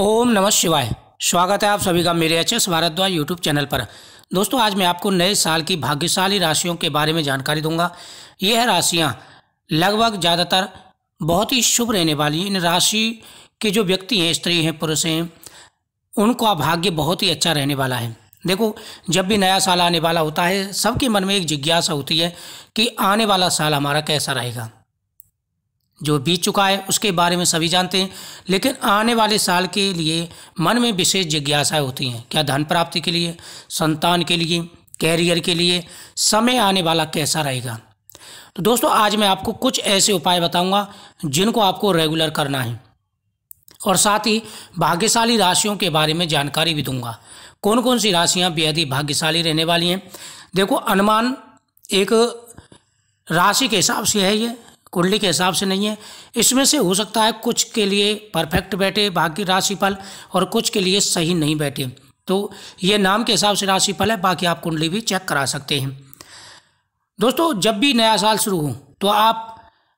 ओम नमः शिवाय स्वागत है आप सभी का मेरे H S Bhardwaj YouTube channel पर दोस्तों आज मैं आपको नए साल की भाग्यशाली राशियों के बारे में जानकारी दूंगा ये है राशियाँ लगभग ज़्यादातर बहुत ही शुभ रहने वाली इन राशि के जो व्यक्ति हैं स्त्री हैं पुरुष हैं उनका भाग्य बहुत ही अच्छा रहने वाला है देखो जब भी नया साल आने वाला होता है सबके मन में एक जिज्ञासा होती है कि आने वाला साल हमारा कैसा रहेगा जो बीत चुका है उसके बारे में सभी जानते हैं लेकिन आने वाले साल के लिए मन में विशेष जिज्ञासाएं होती हैं क्या धन प्राप्ति के लिए संतान के लिए कैरियर के लिए समय आने वाला कैसा रहेगा तो दोस्तों आज मैं आपको कुछ ऐसे उपाय बताऊंगा जिनको आपको रेगुलर करना है और साथ ही भाग्यशाली राशियों के बारे में जानकारी भी दूंगा कौन कौन सी राशियाँ बेहद ही भाग्यशाली रहने वाली हैं देखो अनुमान एक राशि के हिसाब से है ये कुंडली के हिसाब से नहीं है इसमें से हो सकता है कुछ के लिए परफेक्ट बैठे बाकी राशिफल और कुछ के लिए सही नहीं बैठे तो ये नाम के हिसाब से राशिफल है बाकी आप कुंडली भी चेक करा सकते हैं दोस्तों जब भी नया साल शुरू हो तो आप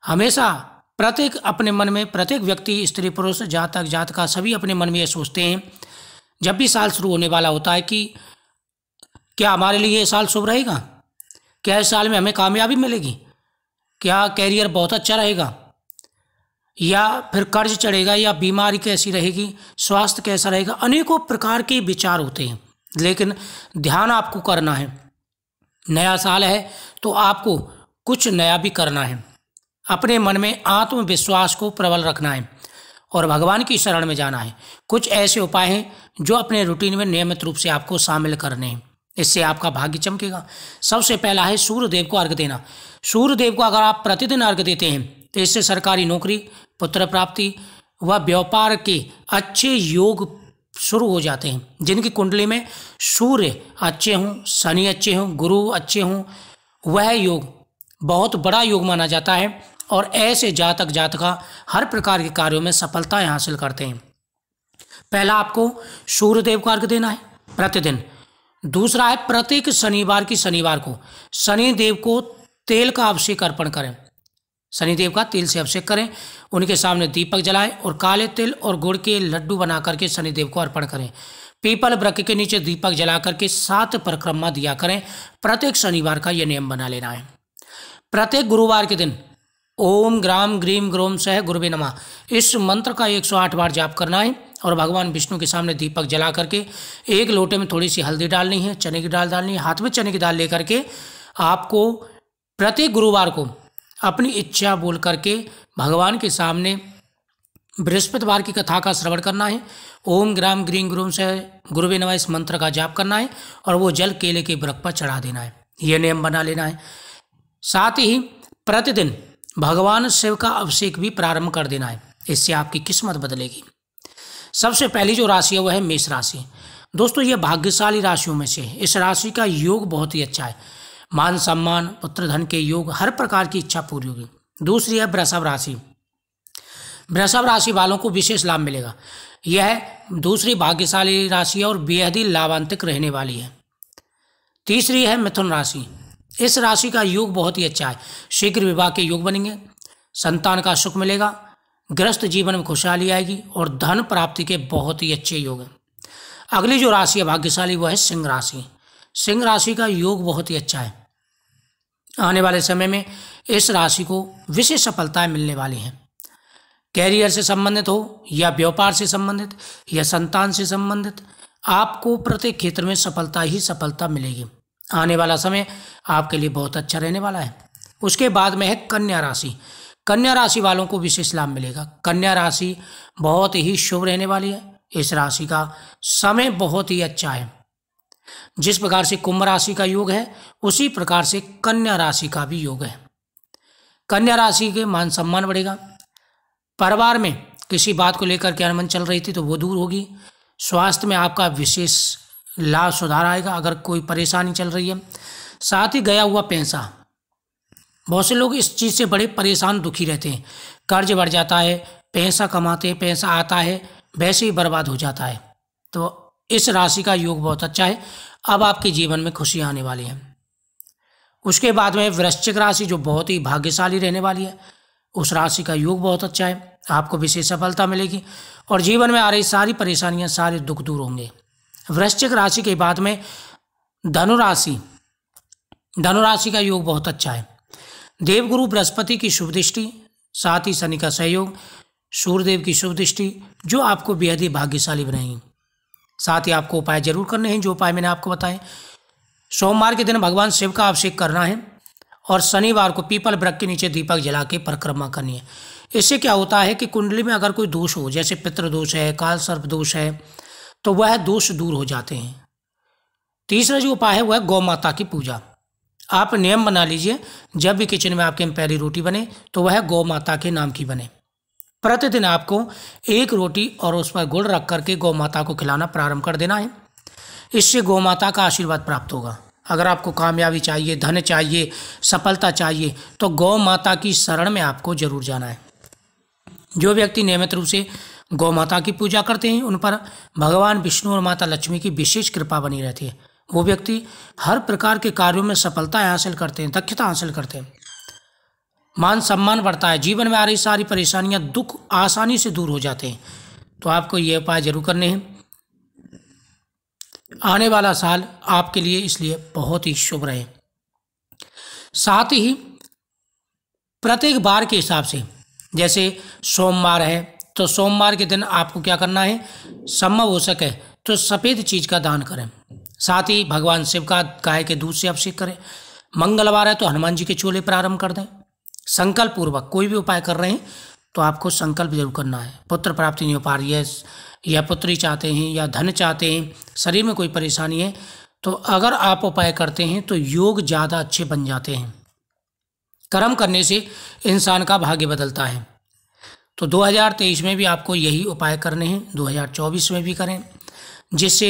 हमेशा प्रत्येक अपने मन में प्रत्येक व्यक्ति स्त्री पुरुष जातक जातका सभी अपने मन में ये सोचते हैं जब भी साल शुरू होने वाला होता है कि क्या हमारे लिए ये साल शुभ रहेगा क्या इस साल में हमें कामयाबी मिलेगी क्या कैरियर बहुत अच्छा रहेगा या फिर कर्ज चढ़ेगा या बीमारी कैसी रहेगी स्वास्थ्य कैसा रहेगा अनेकों प्रकार के विचार होते हैं लेकिन ध्यान आपको करना है नया साल है तो आपको कुछ नया भी करना है अपने मन में आत्मविश्वास को प्रबल रखना है और भगवान की शरण में जाना है कुछ ऐसे उपाय हैं जो अपने रूटीन में नियमित रूप से आपको शामिल करने हैं इससे आपका भाग्य चमकेगा सबसे पहला है सूर्यदेव को अर्घ देना सूर्यदेव को अगर आप प्रतिदिन अर्घ देते हैं तो इससे सरकारी नौकरी पुत्र प्राप्ति व व्यापार के अच्छे योग शुरू हो जाते हैं जिनकी कुंडली में सूर्य अच्छे हों शनि अच्छे हों गुरु अच्छे हों वह योग बहुत बड़ा योग माना जाता है और ऐसे जातक जातका हर प्रकार के कार्यों में सफलताएं हासिल करते हैं पहला आपको सूर्यदेव को अर्घ देना है प्रतिदिन दूसरा है प्रत्येक शनिवार की शनिवार को शनिदेव को तेल का अभिषेक अर्पण करें शनिदेव का तेल से अभिषेक करें उनके सामने दीपक जलाएं और काले तिल और गुड़ के लड्डू बना करके शनिदेव को अर्पण करें पीपल वृक्ष के नीचे दीपक जला करके सात परिक्रमा दिया करें प्रत्येक शनिवार का यह नियम बना लेना है प्रत्येक गुरुवार के दिन ओम ग्राम ग्रीम ग्रोम सह गुरुवे नमा इस मंत्र का 108 बार जाप करना है और भगवान विष्णु के सामने दीपक जला करके एक लोटे में थोड़ी सी हल्दी डालनी है चने की दाल डालनी है हाथ में चने की दाल लेकर के आपको प्रत्येक गुरुवार को अपनी इच्छा बोल करके भगवान के सामने बृहस्पतिवार की कथा का श्रवण करना है ओम ग्राम ग्रीन ग्रूम से गुरुवे नवा इस मंत्र का जाप करना है और वो जल केले के वृक्ष पर चढ़ा देना है ये नियम बना लेना है साथ ही प्रतिदिन भगवान शिव का अभिषेक भी प्रारंभ कर देना है इससे आपकी किस्मत बदलेगी सबसे पहली जो राशि है वह है मेष राशि दोस्तों ये भाग्यशाली राशियों में से है इस राशि का योग बहुत ही अच्छा है मान सम्मान पुत्र धन के योग हर प्रकार की इच्छा पूरी होगी दूसरी है वृषभ राशि वृषभ राशि वालों को विशेष लाभ मिलेगा यह दूसरी भाग्यशाली राशि है और बेहद ही लाभांतिक रहने वाली है तीसरी है मिथुन राशि इस राशि का योग बहुत ही अच्छा है शीघ्र विवाह के योग बनेंगे संतान का सुख मिलेगा ग्रस्त जीवन में खुशहाली आएगी और धन प्राप्ति के बहुत ही अच्छे योग हैं अगली जो राशि है भाग्यशाली वह है सिंह राशि सिंह राशि का योग बहुत ही अच्छा है आने वाले समय में इस राशि को विशेष सफलताएं मिलने वाली हैं कैरियर से संबंधित हो या व्यापार से संबंधित या संतान से संबंधित आपको प्रत्येक क्षेत्र में सफलता ही सफलता मिलेगी आने वाला समय आपके लिए बहुत अच्छा रहने वाला है उसके बाद में है कन्या राशि कन्या राशि वालों को विशेष लाभ मिलेगा कन्या राशि बहुत ही शुभ रहने वाली है इस राशि का समय बहुत ही अच्छा है जिस प्रकार से कुंभ राशि का योग है उसी प्रकार से कन्या राशि का भी योग है कन्या राशि के मान सम्मान बढ़ेगा परिवार में किसी बात को लेकर के अनमन चल रही थी तो वो दूर होगी स्वास्थ्य में आपका विशेष लाभ सुधार आएगा अगर कोई परेशानी चल रही है साथ ही गया हुआ पैसा बहुत से लोग इस चीज़ से बड़े परेशान दुखी रहते हैं कर्ज बढ़ जाता है पैसा कमाते हैं पैसा आता है वैसे ही बर्बाद हो जाता है तो इस राशि का योग बहुत अच्छा है अब आपके जीवन में खुशी आने वाली है उसके बाद में वृश्चिक राशि जो बहुत ही भाग्यशाली रहने वाली है उस राशि का योग बहुत अच्छा है आपको विशेष सफलता मिलेगी और जीवन में आ रही सारी परेशानियां सारे दुख दूर होंगे वृश्चिक राशि के बाद में धनुराशि धनुराशि का योग बहुत अच्छा है देवगुरु बृहस्पति की शुभ दृष्टि साथ ही शनि का सहयोग सूर्यदेव की शुभ दृष्टि जो आपको बेहद ही भाग्यशाली बनाएंगी साथ ही आपको उपाय जरूर करने हैं जो उपाय मैंने आपको बताए सोमवार के दिन भगवान शिव का अभिषेक करना है और शनिवार को पीपल वृक्ष के नीचे दीपक जला के परिक्रमा करनी है इससे क्या होता है कि कुंडली में अगर कोई दोष हो जैसे पितृदोष दोष है काल सर्प दोष है तो वह दोष दूर हो जाते हैं तीसरा जो उपाय है वह गौ माता की पूजा आप नियम बना लीजिए जब भी किचन में आपके पहली रोटी बने तो वह गौ माता के नाम की बने प्रतिदिन आपको एक रोटी और उस पर गुड़ रख करके गौ माता को खिलाना प्रारंभ कर देना है इससे गौ माता का आशीर्वाद प्राप्त होगा अगर आपको कामयाबी चाहिए धन चाहिए सफलता चाहिए तो गौ माता की शरण में आपको जरूर जाना है जो व्यक्ति नियमित रूप से गौ माता की पूजा करते हैं उन पर भगवान विष्णु और माता लक्ष्मी की विशेष कृपा बनी रहती है वो व्यक्ति हर प्रकार के कार्यों में सफलताएं हासिल करते हैं दक्षता हासिल करते हैं मान सम्मान बढ़ता है जीवन में आ रही सारी परेशानियां दुख आसानी से दूर हो जाते हैं तो आपको ये उपाय जरूर करने हैं आने वाला साल आपके लिए इसलिए बहुत ही शुभ रहे साथ ही प्रत्येक बार के हिसाब से जैसे सोमवार है तो सोमवार के दिन आपको क्या करना है संभव हो सके तो सफ़ेद चीज़ का दान करें साथ ही भगवान शिव का गाय के दूध से अभिषेक करें मंगलवार है तो हनुमान जी के चोले प्रारंभ कर दें संकल्प पूर्वक कोई भी उपाय कर रहे हैं तो आपको संकल्प जरूर करना है पुत्र प्राप्ति नहीं हो पा रही है या पुत्री चाहते हैं या धन चाहते हैं शरीर में कोई परेशानी है तो अगर आप उपाय करते हैं तो योग ज़्यादा अच्छे बन जाते हैं कर्म करने से इंसान का भाग्य बदलता है तो 2023 में भी आपको यही उपाय करने हैं 2024 में भी करें जिससे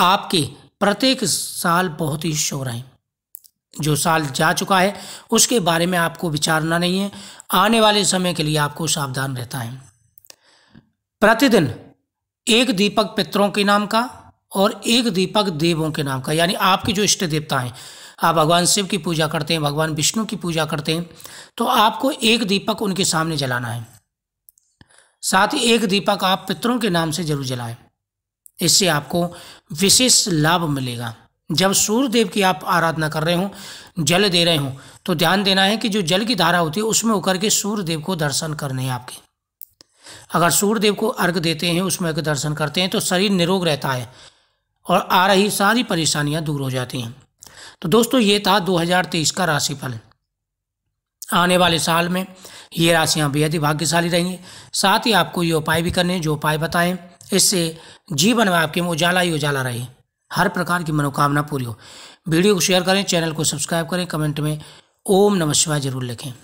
आपके प्रत्येक साल बहुत ही शोर है जो साल जा चुका है उसके बारे में आपको विचारना नहीं है आने वाले समय के लिए आपको सावधान रहता है प्रतिदिन एक दीपक पितरों के नाम का और एक दीपक देवों के नाम का यानी आपके जो इष्ट देवता हैं आप भगवान शिव की पूजा करते हैं भगवान विष्णु की पूजा करते हैं तो आपको एक दीपक उनके सामने जलाना है साथ ही एक दीपक आप पितरों के नाम से जरूर जलाएं इससे आपको विशेष लाभ मिलेगा जब सूर्य देव की आप आराधना कर रहे हो जल दे रहे हो तो ध्यान देना है कि जो जल की धारा होती है उसमें होकर के सूर्य देव को दर्शन करने हैं आपके अगर सूर्य देव को अर्घ देते हैं उसमें अर्घ दर्शन करते हैं तो शरीर निरोग रहता है और आ रही सारी परेशानियां दूर हो जाती हैं तो दोस्तों ये था 2023 का राशिफल आने वाले साल में ये राशियाँ बेहद ही भाग्यशाली रहेंगी साथ ही आपको ये उपाय भी करने जो उपाय बताएं इससे जीवन में आपके उजाला ही उजाला रहे हर प्रकार की मनोकामना पूरी हो वीडियो को शेयर करें चैनल को सब्सक्राइब करें कमेंट में ओम नमः शिवाय जरूर लिखें